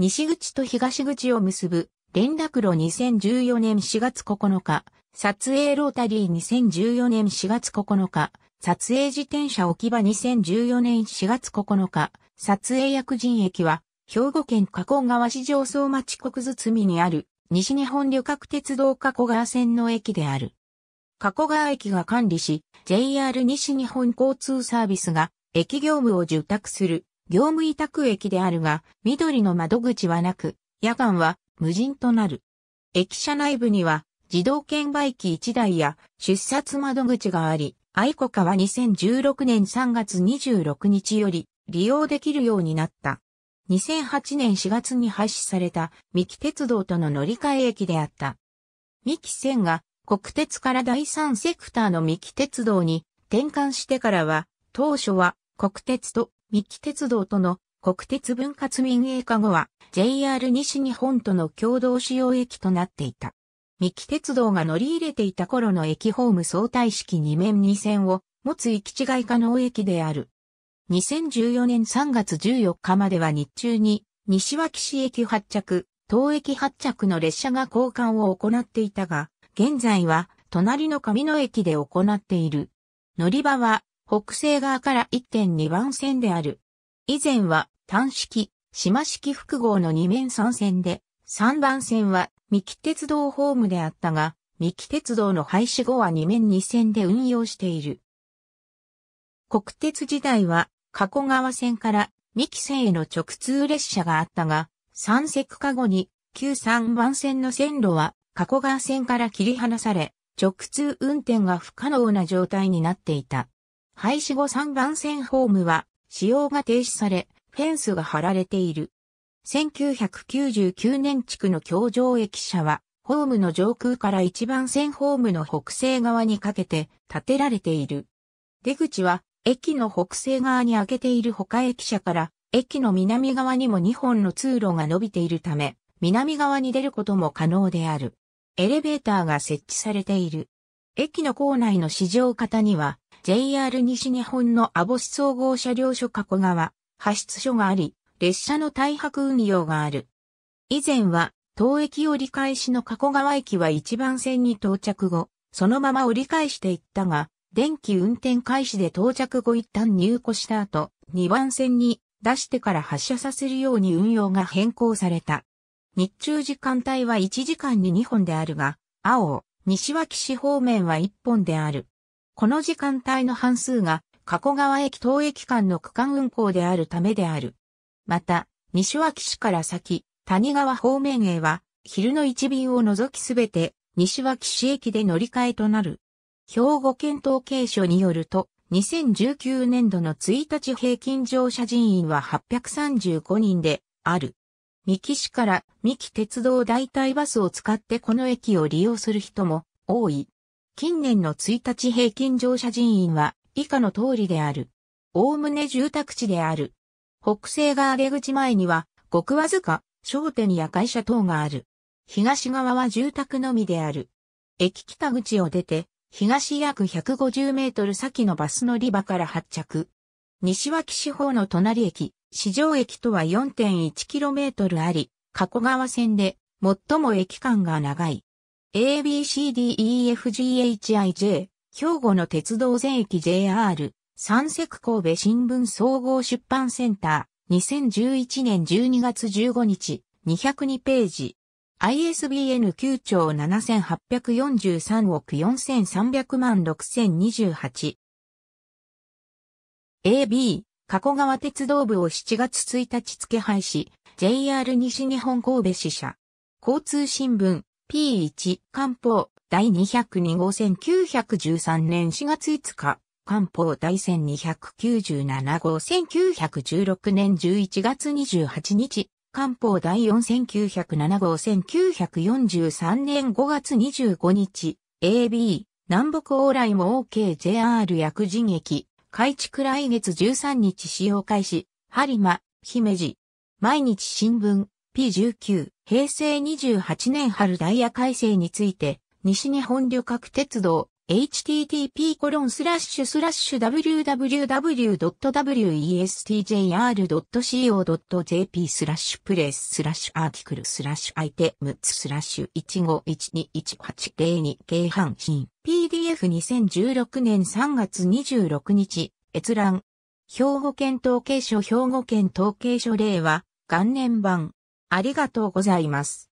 西口と東口を結ぶ連絡路2014年4月9日、撮影ロータリー2014年4月9日、撮影自転車置き場2014年4月9日、撮影薬人駅は、兵庫県加古川市上層町国堤にある、西日本旅客鉄道加古川線の駅である。加古川駅が管理し、JR 西日本交通サービスが、駅業務を受託する、業務委託駅であるが、緑の窓口はなく、夜間は無人となる。駅舎内部には自動券売機1台や出札窓口があり、愛子家は2016年3月26日より利用できるようになった。2008年4月に廃止された三木鉄道との乗り換え駅であった。三木線が国鉄から第三セクターの三木鉄道に転換してからは、当初は国鉄と三木鉄道との国鉄分割民営化後は JR 西日本との共同使用駅となっていた。三木鉄道が乗り入れていた頃の駅ホーム相対式2面2線を持つ行き違い可能駅である。2014年3月14日までは日中に西脇市駅発着、東駅発着の列車が交換を行っていたが、現在は隣の上野駅で行っている。乗り場は北西側から1.2番線である。以前は単式、島式複合の2面3線で、3番線は三木鉄道ホームであったが、三木鉄道の廃止後は2面2線で運用している。国鉄時代は、加古川線から三木線への直通列車があったが、三石化後に、旧3番線の線路は、加古川線から切り離され、直通運転が不可能な状態になっていた。廃止後3番線ホームは使用が停止され、フェンスが張られている。1999年地区の京城駅舎は、ホームの上空から1番線ホームの北西側にかけて建てられている。出口は、駅の北西側に開けている他駅舎から、駅の南側にも2本の通路が伸びているため、南側に出ることも可能である。エレベーターが設置されている。駅の構内の市場型には、JR 西日本の網市総合車両所加古川、発出所があり、列車の大泊運用がある。以前は、当駅折り返しの加古川駅は一番線に到着後、そのまま折り返していったが、電気運転開始で到着後一旦入庫した後、2番線に出してから発車させるように運用が変更された。日中時間帯は1時間に2本であるが、青、西脇市方面は1本である。この時間帯の半数が加古川駅当駅間の区間運行であるためである。また、西脇市から先、谷川方面へは、昼の一便を除きすべて、西脇市駅で乗り換えとなる。兵庫県統計所によると、2019年度の1日平均乗車人員は835人である。三木市から三木鉄道代替バスを使ってこの駅を利用する人も多い。近年の1日平均乗車人員は以下の通りである。おおむね住宅地である。北西側出口前には、ごくわずか、商店や会社等がある。東側は住宅のみである。駅北口を出て、東約150メートル先のバス乗り場から発着。西脇地方の隣駅、市場駅とは 4.1km あり、加古川線で最も駅間が長い。ABCDEFGHIJ、兵庫の鉄道全域 JR、三石神戸新聞総合出版センター、2011年12月15日、202ページ。ISBN 9兆7843億4300万6028。AB、加古川鉄道部を7月1日付廃し、JR 西日本神戸支社。交通新聞、P1 漢方第202号1913年4月5日漢方第1297号1916年11月28日漢方第4907号1943年5月25日 AB 南北往来も OKJR、OK、薬事劇改築来月13日使用開始播磨姫路毎日新聞 P19 平成28年春ダイヤ改正について、西日本旅客鉄道、http://www.westjr.co.jp コロンススララッッシシュュスラッシュプレイススラッシュアーティクルスラッシュアイテムスラッシュ15121802軽阪神 PDF2016 年3月26日閲覧兵庫県統計所兵庫県統計所令和元年版ありがとうございます。